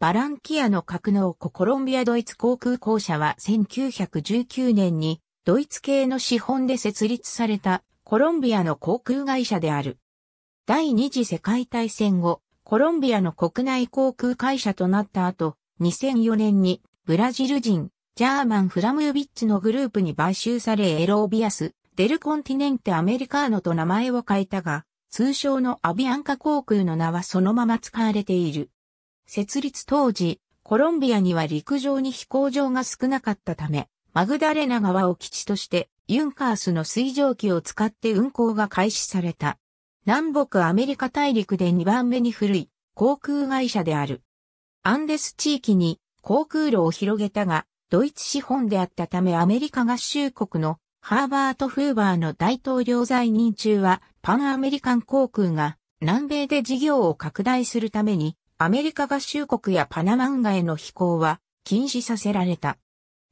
バランキアの格納庫コロンビアドイツ航空公社は1919年にドイツ系の資本で設立されたコロンビアの航空会社である。第二次世界大戦後、コロンビアの国内航空会社となった後、2004年にブラジル人、ジャーマン・フラムービッチのグループに買収されエロービアス、デルコンティネンテアメリカーノと名前を変えたが、通称のアビアンカ航空の名はそのまま使われている。設立当時、コロンビアには陸上に飛行場が少なかったため、マグダレナ川を基地として、ユンカースの水蒸気を使って運航が開始された。南北アメリカ大陸で2番目に古い航空会社である。アンデス地域に航空路を広げたが、ドイツ資本であったためアメリカ合衆国のハーバート・フーバーの大統領在任中はパンアメリカン航空が南米で事業を拡大するためにアメリカ合衆国やパナマ運河への飛行は禁止させられた。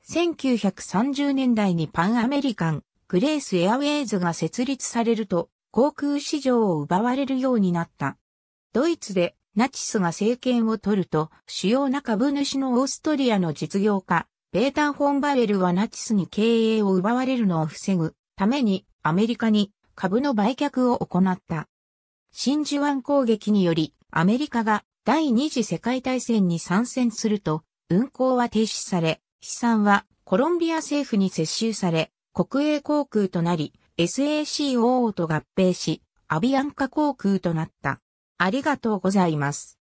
1930年代にパンアメリカン、グレースエアウェイズが設立されると、航空市場を奪われるようになった。ドイツでナチスが政権を取ると、主要な株主のオーストリアの実業家、ベータン・フォンバレルはナチスに経営を奪われるのを防ぐために、アメリカに株の売却を行った。真珠湾攻撃により、アメリカが第二次世界大戦に参戦すると、運航は停止され、資産はコロンビア政府に接収され、国営航空となり、SACOO と合併し、アビアンカ航空となった。ありがとうございます。